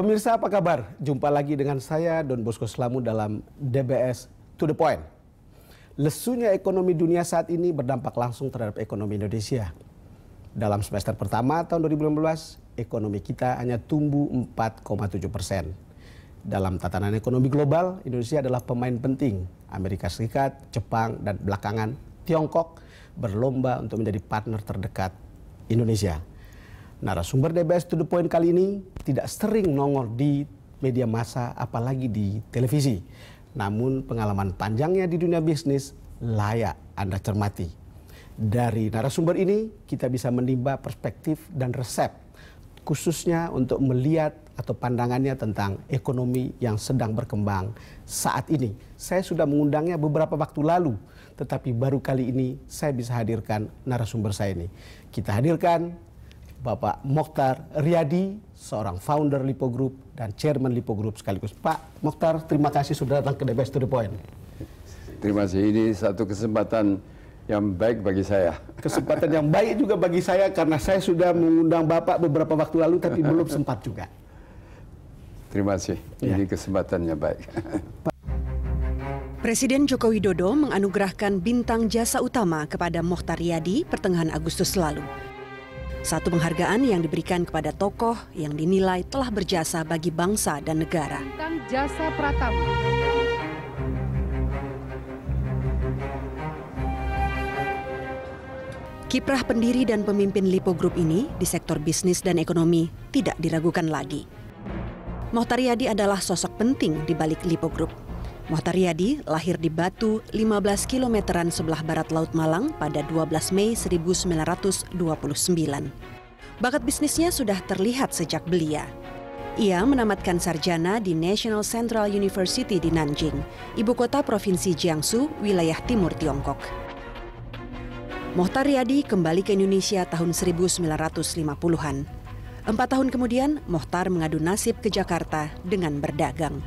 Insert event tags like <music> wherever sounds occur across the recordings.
Pemirsa apa kabar? Jumpa lagi dengan saya Don Bosco Slamu dalam DBS To The Point. Lesunya ekonomi dunia saat ini berdampak langsung terhadap ekonomi Indonesia. Dalam semester pertama tahun 2019, ekonomi kita hanya tumbuh 4,7 persen. Dalam tatanan ekonomi global, Indonesia adalah pemain penting. Amerika Serikat, Jepang, dan belakangan Tiongkok berlomba untuk menjadi partner terdekat Indonesia narasumber DBS to the point kali ini tidak sering nongol di media massa apalagi di televisi. Namun pengalaman panjangnya di dunia bisnis layak Anda cermati. Dari narasumber ini kita bisa menimba perspektif dan resep khususnya untuk melihat atau pandangannya tentang ekonomi yang sedang berkembang saat ini. Saya sudah mengundangnya beberapa waktu lalu, tetapi baru kali ini saya bisa hadirkan narasumber saya ini. Kita hadirkan Bapak Mokhtar Riyadi, seorang founder Lipo Group dan chairman Lipo Group sekaligus. Pak Mokhtar, terima kasih sudah datang ke The Best to the Point. Terima kasih. Ini satu kesempatan yang baik bagi saya. Kesempatan yang baik juga bagi saya karena saya sudah mengundang Bapak beberapa waktu lalu tapi belum sempat juga. Terima kasih. Ya. Ini kesempatannya baik. Presiden Joko Widodo menganugerahkan bintang jasa utama kepada Mohtar Yadi pertengahan Agustus lalu. Satu penghargaan yang diberikan kepada tokoh yang dinilai telah berjasa bagi bangsa dan negara. Bintang jasa Pratama. Kiprah pendiri dan pemimpin Lipo Group ini di sektor bisnis dan ekonomi tidak diragukan lagi. Mohtar Yadi adalah sosok penting di balik Lipo Group. Mohtar Yadi lahir di Batu, 15 kilometeran sebelah barat Laut Malang pada 12 Mei 1929. Bakat bisnisnya sudah terlihat sejak belia. Ia menamatkan sarjana di National Central University di Nanjing, ibu kota provinsi Jiangsu, wilayah timur Tiongkok. Mohtar Yadi kembali ke Indonesia tahun 1950-an. Empat tahun kemudian, Mohtar mengadu nasib ke Jakarta dengan berdagang.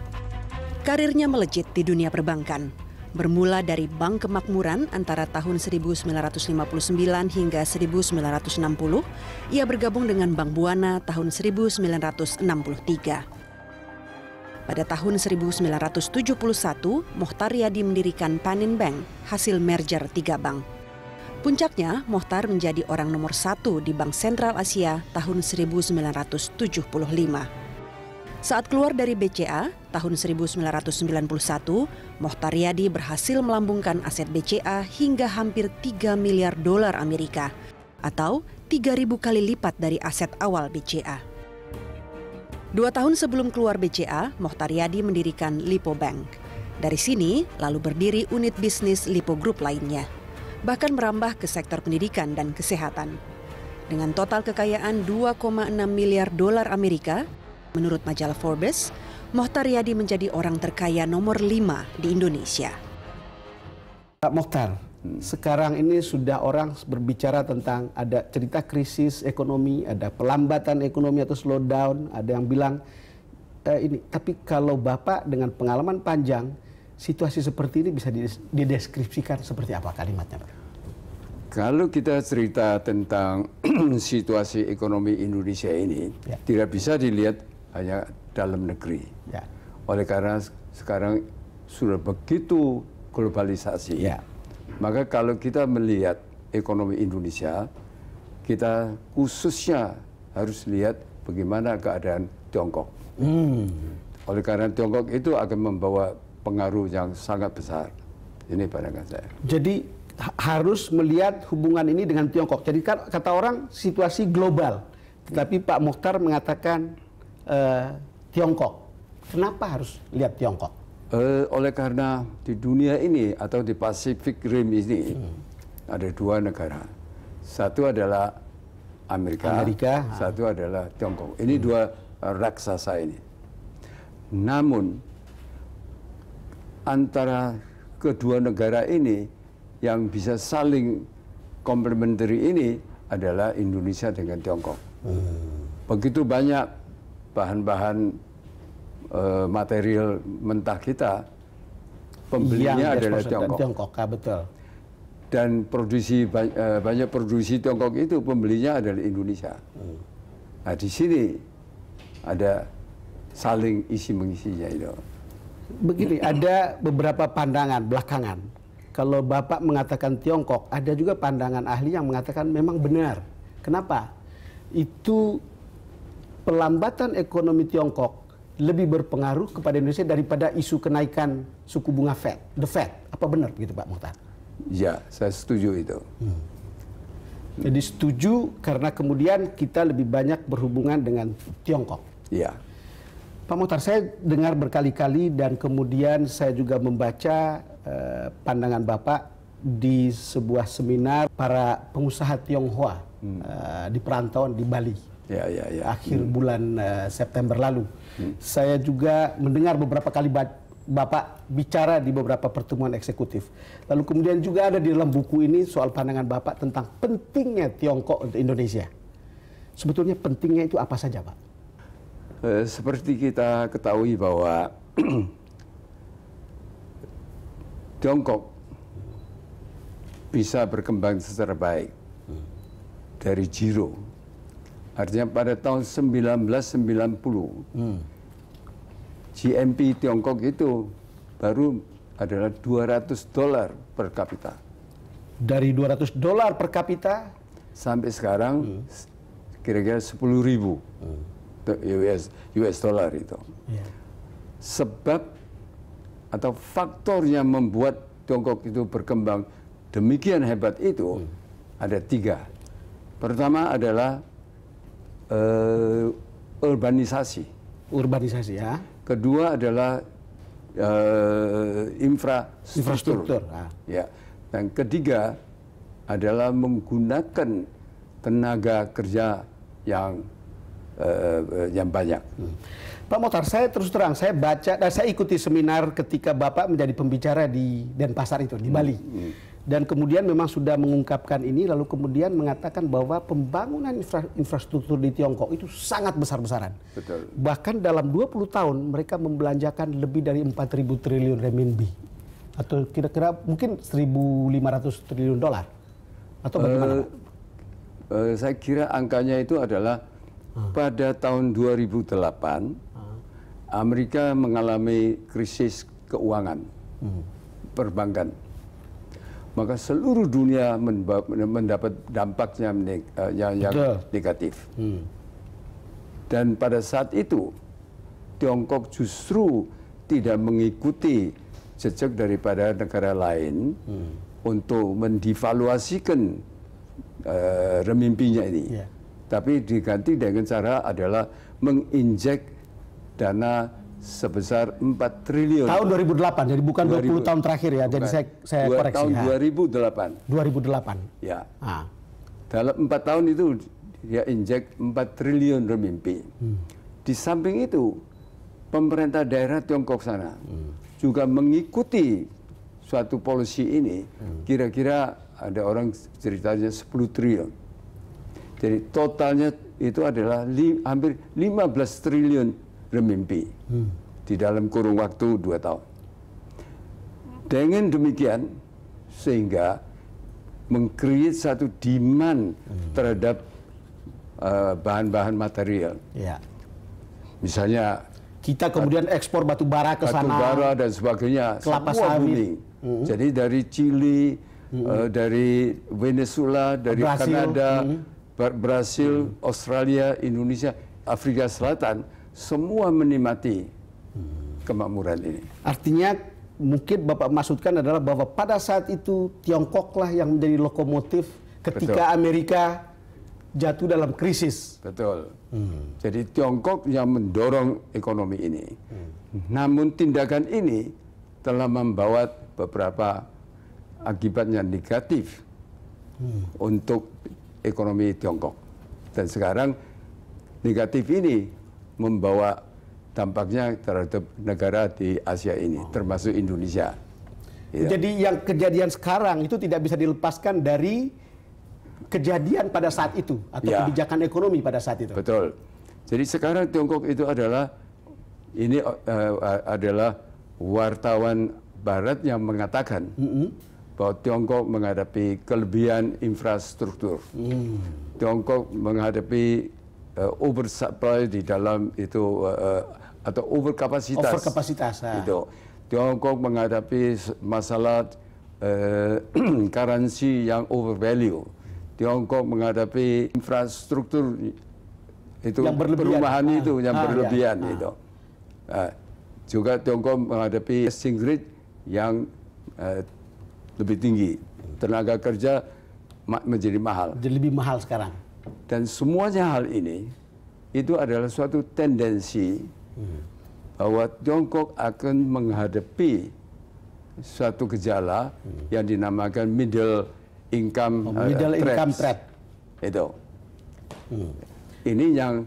Karirnya melejit di dunia perbankan. Bermula dari Bank Kemakmuran antara tahun 1959 hingga 1960, ia bergabung dengan Bank Buana tahun 1963. Pada tahun 1971, Mohtar Yadi mendirikan Panin Bank, hasil merger tiga bank. Puncaknya, Mohtar menjadi orang nomor satu di Bank Sentral Asia tahun 1975. Saat keluar dari BCA tahun 1991, Yadi berhasil melambungkan aset BCA hingga hampir 3 miliar dolar Amerika atau 3.000 kali lipat dari aset awal BCA. Dua tahun sebelum keluar BCA, Yadi mendirikan Lipo Bank. Dari sini, lalu berdiri unit bisnis Lipo Group lainnya. Bahkan merambah ke sektor pendidikan dan kesehatan. Dengan total kekayaan 2,6 miliar dolar Amerika, Menurut majalah Forbes, Mohtar Yadi menjadi orang terkaya nomor 5 di Indonesia. Pak Mohtar, sekarang ini sudah orang berbicara tentang ada cerita krisis ekonomi, ada pelambatan ekonomi atau slowdown, ada yang bilang e, ini. Tapi kalau Bapak dengan pengalaman panjang, situasi seperti ini bisa dideskripsikan seperti apa kalimatnya Pak? Kalau kita cerita tentang <clears throat> situasi ekonomi Indonesia ini, ya. tidak bisa dilihat hanya dalam negeri. Ya. Oleh karena sekarang sudah begitu globalisasi, ya. maka kalau kita melihat ekonomi Indonesia, kita khususnya harus lihat bagaimana keadaan Tiongkok. Hmm. Oleh karena Tiongkok itu akan membawa pengaruh yang sangat besar. Ini pandangan saya. Jadi harus melihat hubungan ini dengan Tiongkok. Jadi kata orang situasi global. Tetapi Pak Mukhtar mengatakan Eh, Tiongkok. Kenapa harus lihat Tiongkok? Uh, oleh karena di dunia ini atau di Pacific Rim ini hmm. ada dua negara. Satu adalah Amerika, Amerika. satu adalah Tiongkok. Ini hmm. dua raksasa ini. Namun antara kedua negara ini yang bisa saling komplementari ini adalah Indonesia dengan Tiongkok. Hmm. Begitu banyak bahan-bahan uh, material mentah kita pembelinya adalah Tiongkok. Tiongkok, ah, betul. Dan produksi eh, banyak produksi Tiongkok itu pembelinya adalah Indonesia. Hmm. Nah di sini ada saling isi mengisinya itu. Begini, ada beberapa pandangan belakangan. Kalau Bapak mengatakan Tiongkok, ada juga pandangan ahli yang mengatakan memang benar. Kenapa? Itu pelambatan ekonomi Tiongkok lebih berpengaruh kepada Indonesia daripada isu kenaikan suku bunga Fed, the Fed. Apa benar begitu Pak Muhtar? Ya, saya setuju itu. Hmm. Jadi setuju karena kemudian kita lebih banyak berhubungan dengan Tiongkok. Ya. Pak Muhtar, saya dengar berkali-kali dan kemudian saya juga membaca eh, pandangan Bapak di sebuah seminar para pengusaha Tionghoa hmm. eh, di perantauan di Bali ya, ya, ya. akhir hmm. bulan uh, September lalu. Hmm. Saya juga mendengar beberapa kali Bapak bicara di beberapa pertemuan eksekutif. Lalu kemudian juga ada di dalam buku ini soal pandangan Bapak tentang pentingnya Tiongkok untuk Indonesia. Sebetulnya pentingnya itu apa saja Pak? Eh, seperti kita ketahui bahwa <clears throat> Tiongkok bisa berkembang secara baik hmm. dari Jiro Artinya pada tahun 1990, hmm. GMP Tiongkok itu baru adalah 200 dolar per kapita. Dari 200 dolar per kapita sampai sekarang hmm. kira-kira hmm. 10 ribu hmm. US US dollar itu. Yeah. Sebab atau faktor yang membuat Tiongkok itu berkembang demikian hebat itu hmm. ada tiga. Pertama adalah uh, urbanisasi. Urbanisasi ya. Kedua adalah uh, infrastruktur. infrastruktur. Ah. Ya. Dan ketiga adalah menggunakan tenaga kerja yang uh, yang banyak. Hmm. Pak Motar, saya terus terang, saya baca dan saya ikuti seminar ketika Bapak menjadi pembicara di Denpasar itu di hmm. Bali. Hmm dan kemudian memang sudah mengungkapkan ini lalu kemudian mengatakan bahwa pembangunan infra infrastruktur di Tiongkok itu sangat besar-besaran. Bahkan dalam 20 tahun mereka membelanjakan lebih dari 4.000 triliun renminbi atau kira-kira mungkin 1.500 triliun dolar. Atau eh, bagaimana? Uh, uh, saya kira angkanya itu adalah hmm. pada tahun 2008 hmm. Ah. Amerika mengalami krisis keuangan. Hmm. Perbankan maka seluruh dunia mendapat dampaknya eh, yang, negatif. Hmm. Dan pada saat itu Tiongkok justru tidak mengikuti jejak daripada negara lain hmm. untuk mendivaluasikan uh, eh, remimpinya ini. Yeah. Tapi diganti dengan cara adalah menginjek dana sebesar 4 triliun. Tahun 2008, jadi bukan 2000, 20 tahun terakhir ya, bukan. jadi saya, saya Dua, koreksi. Tahun ha. 2008. 2008. Ya. Ah. Dalam 4 tahun itu dia injek 4 triliun remimpi. Hmm. Di samping itu, pemerintah daerah Tiongkok sana hmm. juga mengikuti suatu polisi ini, hmm. kira-kira hmm. ada orang ceritanya 10 triliun. Jadi totalnya itu adalah li, hampir 15 triliun remimpi hmm. di dalam kurung waktu dua tahun. Dengan demikian sehingga mengkreat satu demand hmm. terhadap eh, bahan-bahan uh, material. Ya. Misalnya kita kemudian eh, ekspor batu bara ke sana, batu bara dan sebagainya, kelapa semua sawit. Hmm. Jadi dari Chili, hmm. uh, dari Venezuela, dari Brazil. Kanada, hmm. Brasil, hmm. Australia, Indonesia, Afrika Selatan semua menikmati kemakmuran ini. Artinya mungkin Bapak maksudkan adalah bahwa pada saat itu Tiongkoklah yang menjadi lokomotif ketika Betul. Amerika jatuh dalam krisis. Betul. Hmm. Jadi Tiongkok yang mendorong ekonomi ini. Hmm. Namun tindakan ini telah membawa beberapa akibatnya negatif hmm. untuk ekonomi Tiongkok. Dan sekarang negatif ini membawa dampaknya terhadap negara di Asia ini, termasuk Indonesia. Ya. Jadi yang kejadian sekarang itu tidak bisa dilepaskan dari kejadian pada saat itu atau ya. kebijakan ekonomi pada saat itu. Betul. Jadi sekarang Tiongkok itu adalah ini uh, adalah wartawan Barat yang mengatakan mm -hmm. bahwa Tiongkok menghadapi kelebihan infrastruktur. Mm. Tiongkok menghadapi uh, oversupply di dalam itu uh, uh atau overkapasitas. Overkapasitas. Nah. Itu. Tiongkok menghadapi masalah uh, <clears throat> currency yang overvalue. Tiongkok menghadapi infrastruktur itu yang berlebihan. perumahan ah. itu yang ah, berlebihan iya. itu. Uh, ah. ah, juga Tiongkok menghadapi exchange rate yang uh, lebih tinggi. Tenaga kerja menjadi mahal. Jadi lebih mahal sekarang. Dan semuanya hal ini itu adalah suatu tendensi hmm. bahwa Tiongkok akan menghadapi suatu gejala hmm. yang dinamakan middle income oh, eh, middle uh, income threat. Itu. Hmm. Ini yang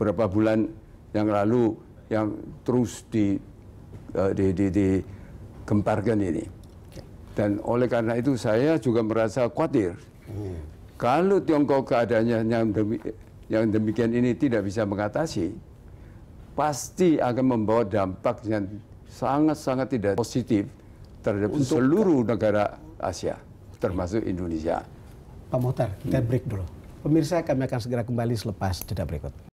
beberapa bulan yang lalu yang terus di uh, di di, di ini. Dan oleh karena itu saya juga merasa khawatir. Hmm kalau Tiongkok keadaannya yang, demi, yang demikian ini tidak bisa mengatasi, pasti akan membawa dampak yang sangat-sangat tidak positif terhadap Untuk seluruh negara Asia, termasuk Indonesia. Pak Mohtar, kita break dulu. Pemirsa kami akan segera kembali selepas jeda berikut.